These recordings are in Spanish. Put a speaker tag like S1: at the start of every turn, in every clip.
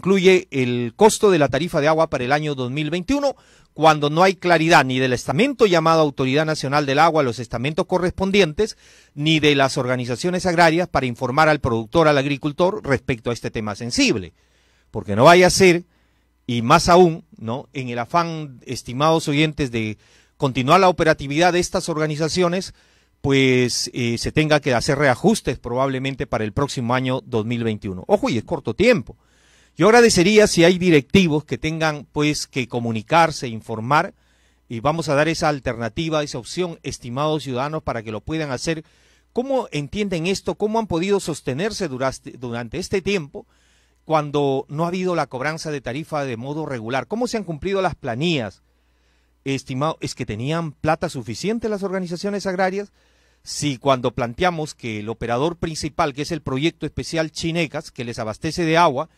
S1: incluye el costo de la tarifa de agua para el año 2021 cuando no hay claridad ni del estamento llamado Autoridad Nacional del Agua, los estamentos correspondientes, ni de las organizaciones agrarias para informar al productor, al agricultor respecto a este tema sensible. Porque no vaya a ser, y más aún, ¿no? En el afán, estimados oyentes, de continuar la operatividad de estas organizaciones, pues eh, se tenga que hacer reajustes probablemente para el próximo año 2021. Ojo, y es corto tiempo. Yo agradecería si hay directivos que tengan pues que comunicarse, informar, y vamos a dar esa alternativa, esa opción, estimados ciudadanos, para que lo puedan hacer. ¿Cómo entienden esto? ¿Cómo han podido sostenerse durante, este tiempo cuando no ha habido la cobranza de tarifa de modo regular? ¿Cómo se han cumplido las planillas? Estimado, es que tenían plata suficiente las organizaciones agrarias. Si cuando planteamos que el operador principal, que es el proyecto especial Chinecas, que les abastece de agua,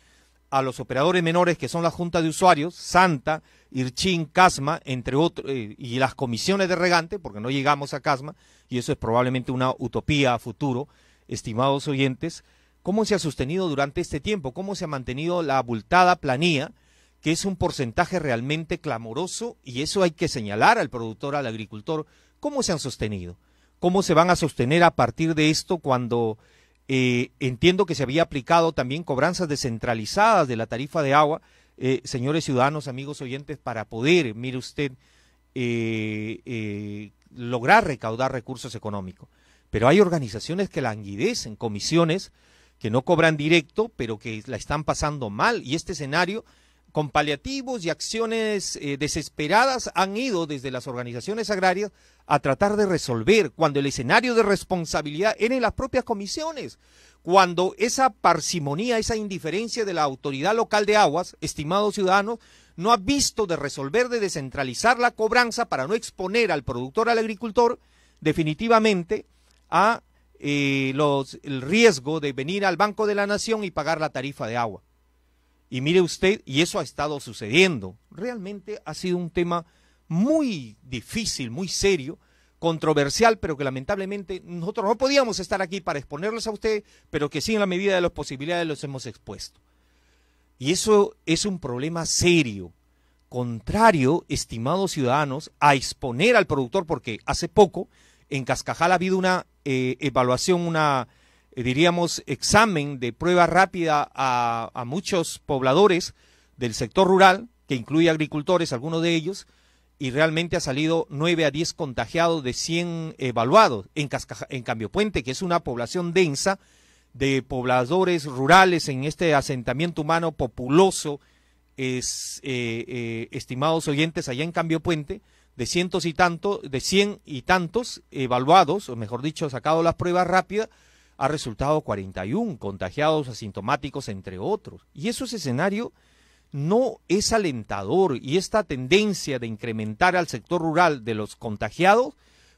S1: a los operadores menores que son la Junta de Usuarios, Santa, Irchín, Casma, entre otros, eh, y las comisiones de regante, porque no llegamos a Casma, y eso es probablemente una utopía a futuro, estimados oyentes, ¿cómo se ha sostenido durante este tiempo? ¿Cómo se ha mantenido la abultada planilla? que es un porcentaje realmente clamoroso y eso hay que señalar al productor, al agricultor, cómo se han sostenido, cómo se van a sostener a partir de esto cuando eh, entiendo que se había aplicado también cobranzas descentralizadas de la tarifa de agua, eh, señores ciudadanos, amigos oyentes, para poder, mire usted, eh, eh, lograr recaudar recursos económicos. Pero hay organizaciones que languidecen, comisiones que no cobran directo, pero que la están pasando mal. Y este escenario con paliativos y acciones eh, desesperadas han ido desde las organizaciones agrarias a tratar de resolver cuando el escenario de responsabilidad era en las propias comisiones, cuando esa parsimonía, esa indiferencia de la autoridad local de aguas, estimados ciudadanos, no ha visto de resolver, de descentralizar la cobranza para no exponer al productor, al agricultor, definitivamente a eh, los, el riesgo de venir al Banco de la Nación y pagar la tarifa de agua. Y mire usted, y eso ha estado sucediendo. Realmente ha sido un tema muy difícil, muy serio, controversial, pero que lamentablemente nosotros no podíamos estar aquí para exponerles a usted, pero que sí en la medida de las posibilidades los hemos expuesto. Y eso es un problema serio, contrario, estimados ciudadanos, a exponer al productor, porque hace poco en Cascajal ha habido una eh, evaluación, una eh, diríamos, examen de prueba rápida a, muchos pobladores del sector rural, que incluye agricultores, algunos de ellos, y realmente ha salido 9 a 10 contagiados de 100 evaluados. En, Casca, en Cambio Puente, que es una población densa de pobladores rurales en este asentamiento humano populoso, es, eh, eh, estimados oyentes, allá en Cambio Puente, de cientos y tantos, de cien y tantos evaluados, o mejor dicho, sacado las pruebas rápidas, ha resultado 41 contagiados asintomáticos, entre otros. Y eso es escenario no es alentador y esta tendencia de incrementar al sector rural de los contagiados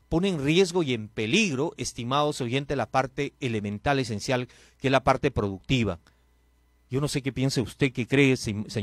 S1: pone en riesgo y en peligro, estimados oyentes, la parte elemental, esencial, que es la parte productiva. Yo no sé qué piense usted, qué cree, señor.